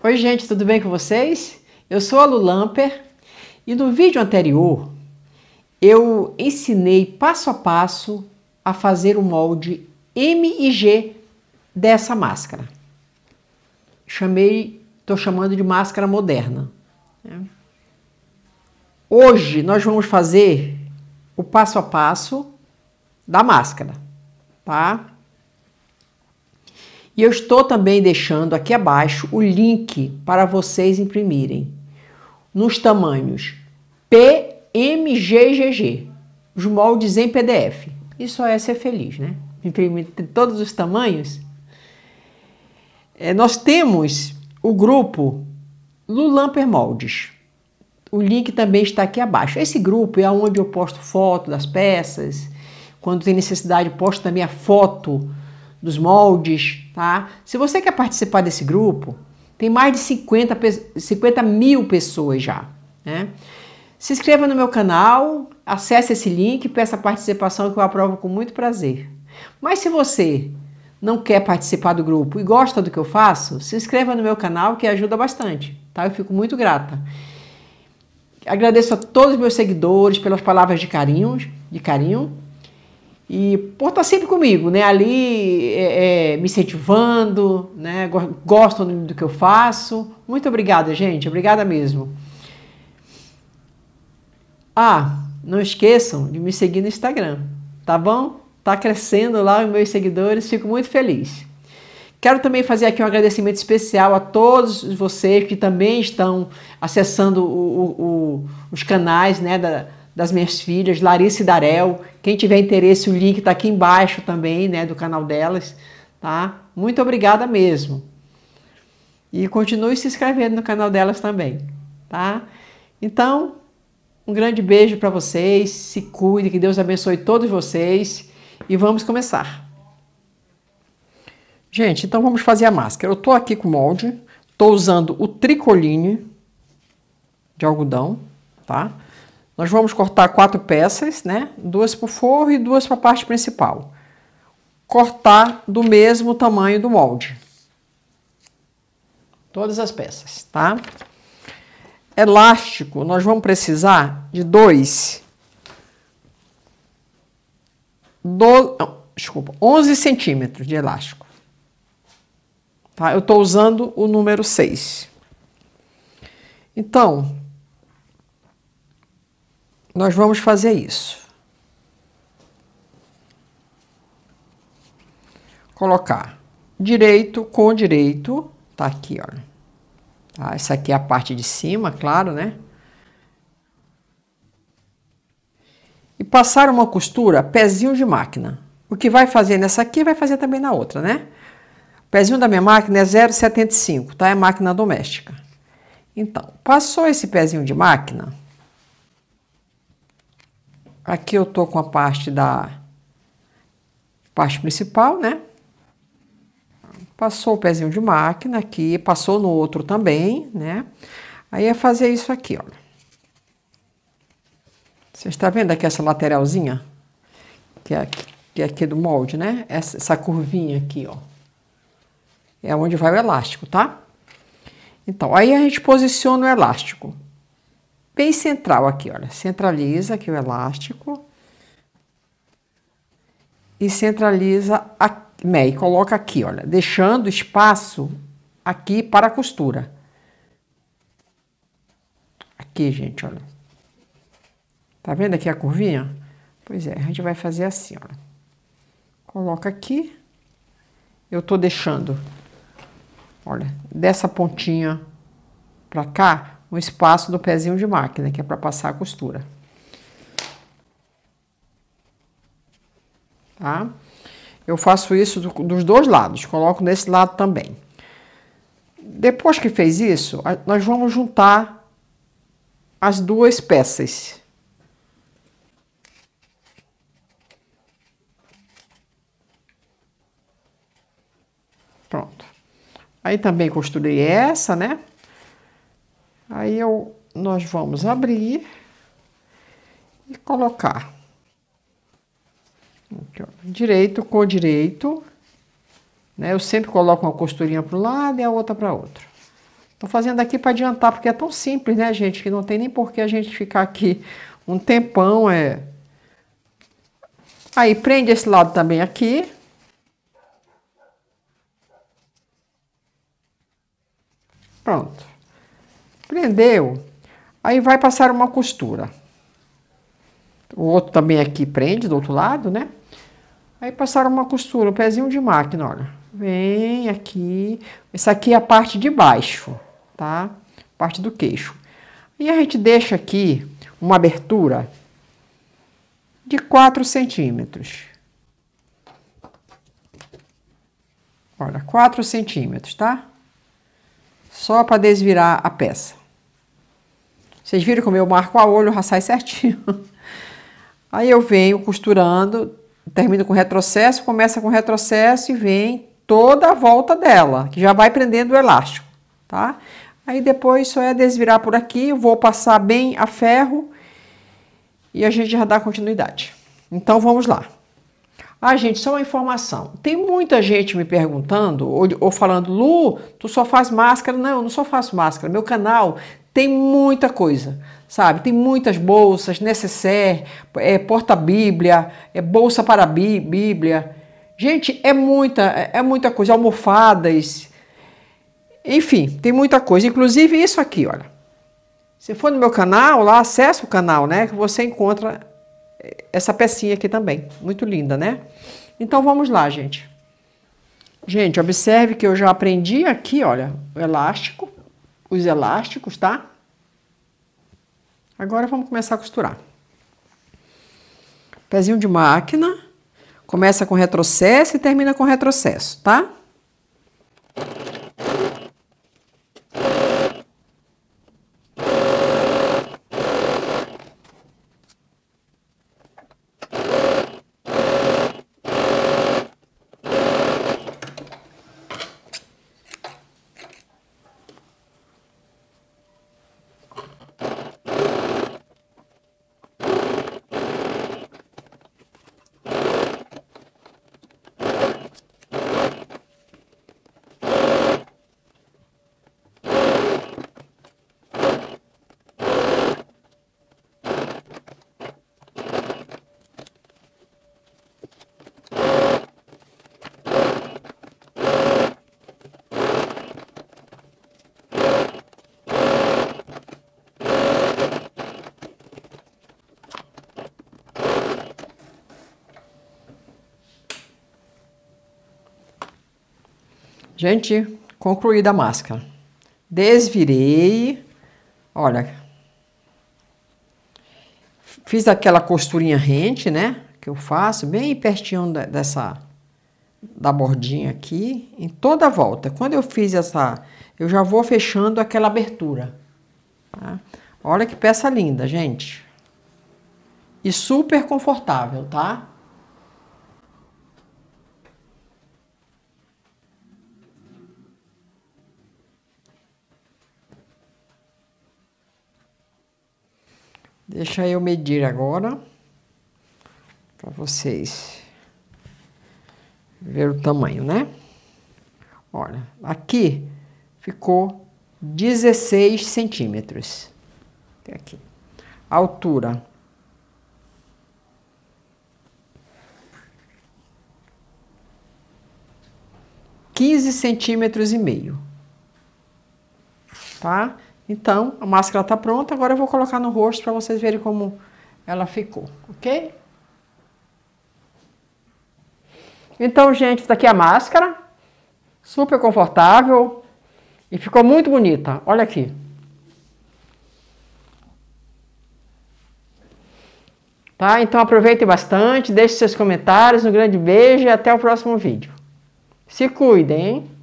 Oi, gente, tudo bem com vocês? Eu sou a Lu Lamper e no vídeo anterior eu ensinei passo a passo a fazer o molde M e G dessa máscara. Chamei, estou chamando de máscara moderna. Hoje nós vamos fazer o passo a passo da máscara, tá? E eu estou também deixando aqui abaixo o link para vocês imprimirem nos tamanhos PMGGG, os moldes em PDF. Isso é ser feliz, né? Imprimir todos os tamanhos. É, nós temos o grupo Lulamper Moldes. O link também está aqui abaixo. Esse grupo é onde eu posto foto das peças. Quando tem necessidade, posto também a foto dos moldes, tá? Se você quer participar desse grupo, tem mais de 50, 50 mil pessoas já, né? Se inscreva no meu canal, acesse esse link, peça a participação que eu aprovo com muito prazer. Mas se você não quer participar do grupo e gosta do que eu faço, se inscreva no meu canal que ajuda bastante, tá? Eu fico muito grata. Agradeço a todos os meus seguidores pelas palavras de carinho, de carinho e por estar tá sempre comigo, né? Ali é, é, me incentivando, né? Gostam do que eu faço. Muito obrigada, gente. Obrigada mesmo. Ah, não esqueçam de me seguir no Instagram, tá bom? Tá crescendo lá os meus seguidores, fico muito feliz. Quero também fazer aqui um agradecimento especial a todos vocês que também estão acessando o, o, o, os canais né, da, das minhas filhas, Larissa e Darel. Quem tiver interesse, o link está aqui embaixo também, né, do canal delas, tá? Muito obrigada mesmo. E continue se inscrevendo no canal delas também, tá? Então, um grande beijo para vocês, se cuide, que Deus abençoe todos vocês e vamos começar. Gente, então vamos fazer a máscara. Eu tô aqui com o molde, tô usando o tricoline de algodão, tá? Nós vamos cortar quatro peças, né? Duas para o forro e duas para a parte principal. Cortar do mesmo tamanho do molde. Todas as peças, tá? Elástico, nós vamos precisar de dois. Do, não, desculpa, 11 centímetros de elástico. Tá? Eu estou usando o número 6. Então, nós vamos fazer isso. Colocar direito com direito, tá aqui, ó. Tá, essa aqui é a parte de cima, claro, né? E passar uma costura, pezinho de máquina. O que vai fazer nessa aqui, vai fazer também na outra, né? O pezinho da minha máquina é 0,75, tá? É máquina doméstica. Então, passou esse pezinho de máquina, Aqui eu tô com a parte da parte principal, né? Passou o pezinho de máquina aqui, passou no outro também, né? Aí é fazer isso aqui, ó. Você está vendo aqui essa lateralzinha? Que é aqui, que é aqui do molde, né? Essa, essa curvinha aqui, ó. É onde vai o elástico, tá? Então, aí a gente posiciona o elástico bem central aqui, olha. Centraliza aqui o elástico. E centraliza a, né, e coloca aqui, olha, deixando espaço aqui para a costura. Aqui, gente, olha. Tá vendo aqui a curvinha? Pois é, a gente vai fazer assim, olha. Coloca aqui. Eu tô deixando, olha, dessa pontinha pra cá, o espaço do pezinho de máquina, que é para passar a costura. Tá? Eu faço isso do, dos dois lados, coloco nesse lado também. Depois que fez isso, nós vamos juntar as duas peças. Pronto. Aí também costurei essa, né? Aí eu, nós vamos abrir e colocar. Aqui, direito, com direito. Né? Eu sempre coloco uma costurinha para um lado e a outra para outro. Tô fazendo aqui para adiantar, porque é tão simples, né, gente? Que não tem nem por que a gente ficar aqui um tempão. É... Aí, prende esse lado também aqui. Pronto. Prendeu. Aí vai passar uma costura. O outro também aqui prende do outro lado, né? Aí passaram uma costura, um pezinho de máquina, olha. Vem aqui. Essa aqui é a parte de baixo, tá? Parte do queixo. E a gente deixa aqui uma abertura de 4 centímetros. Olha, 4 centímetros, tá? Só para desvirar a peça. Vocês viram como eu marco a olho, já sai é certinho. Aí eu venho costurando, termino com retrocesso, começa com retrocesso e vem toda a volta dela, que já vai prendendo o elástico, tá? Aí depois só é desvirar por aqui, vou passar bem a ferro e a gente já dá continuidade. Então vamos lá. Ah, gente, só uma informação. Tem muita gente me perguntando ou, ou, falando, Lu, tu só faz máscara? Não, eu não só faço máscara. Meu canal tem muita coisa, sabe? Tem muitas bolsas, necessaire, é, porta-bíblia, é bolsa para bí Bíblia. Gente, é muita, é, é muita coisa, almofadas. Enfim, tem muita coisa, inclusive isso aqui, olha. Se for no meu canal, lá acessa o canal, né, que você encontra eh, essa pecinha aqui também. Muito linda, né? Então vamos lá, gente. Gente, observe que eu já aprendi aqui, olha, o elástico os elásticos, tá? Agora vamos começar a costurar. Pezinho de máquina, começa com retrocesso e termina com retrocesso, tá? Gente, concluída a máscara. Desvirei. Olha. Fiz aquela costurinha rente, né? Que eu faço bem pertinho dessa da bordinha aqui, em toda a volta. Quando eu fiz essa, eu já vou fechando aquela abertura. Tá? Olha que peça linda, gente. E super confortável, tá? Deixa eu medir agora para vocês ver o tamanho, né? Olha, aqui ficou 16 centímetros. Aqui. Altura. Quinze centímetros e meio, tá? Então, a máscara está pronta, agora eu vou colocar no rosto para vocês verem como ela ficou, ok? Então, gente, está aqui é a máscara, super confortável e ficou muito bonita, olha aqui. Tá? Então aproveitem bastante, deixem seus comentários, um grande beijo e até o próximo vídeo. Se cuidem, hein?